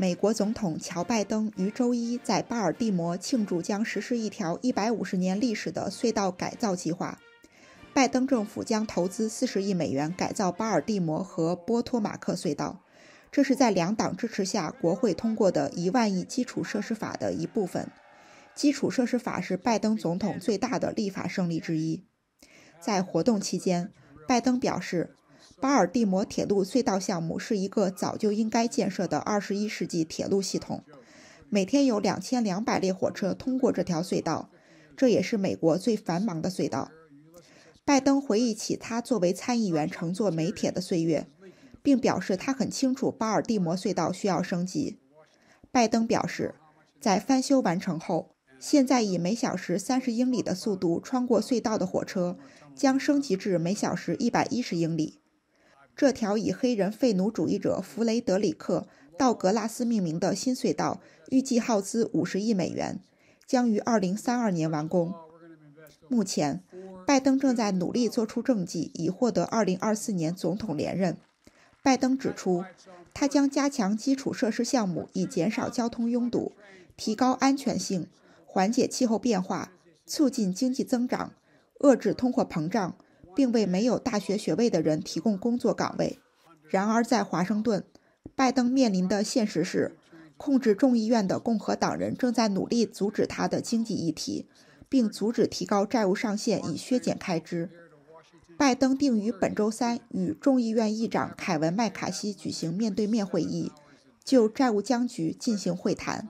美国总统乔·拜登于周一在巴尔的摩庆祝将实施一条150年历史的隧道改造计划。拜登政府将投资40亿美元改造巴尔的摩和波托马克隧道，这是在两党支持下国会通过的一万亿基础设施法的一部分。基础设施法是拜登总统最大的立法胜利之一。在活动期间，拜登表示。巴尔的摩铁路隧道项目是一个早就应该建设的21世纪铁路系统。每天有2200列火车通过这条隧道，这也是美国最繁忙的隧道。拜登回忆起他作为参议员乘坐美铁的岁月，并表示他很清楚巴尔的摩隧道需要升级。拜登表示，在翻修完成后，现在以每小时30英里的速度穿过隧道的火车将升级至每小时110英里。这条以黑人废奴主义者弗雷德里克·道格拉斯命名的新隧道预计耗资五十亿美元，将于二零三二年完工。目前，拜登正在努力做出政绩，以获得二零二四年总统连任。拜登指出，他将加强基础设施项目，以减少交通拥堵、提高安全性、缓解气候变化、促进经济增长、遏制通货膨胀。并为没有大学学位的人提供工作岗位。然而，在华盛顿，拜登面临的现实是，控制众议院的共和党人正在努力阻止他的经济议题，并阻止提高债务上限以削减开支。拜登定于本周三与众议院议长凯文·麦卡锡举行面对面会议，就债务僵局进行会谈。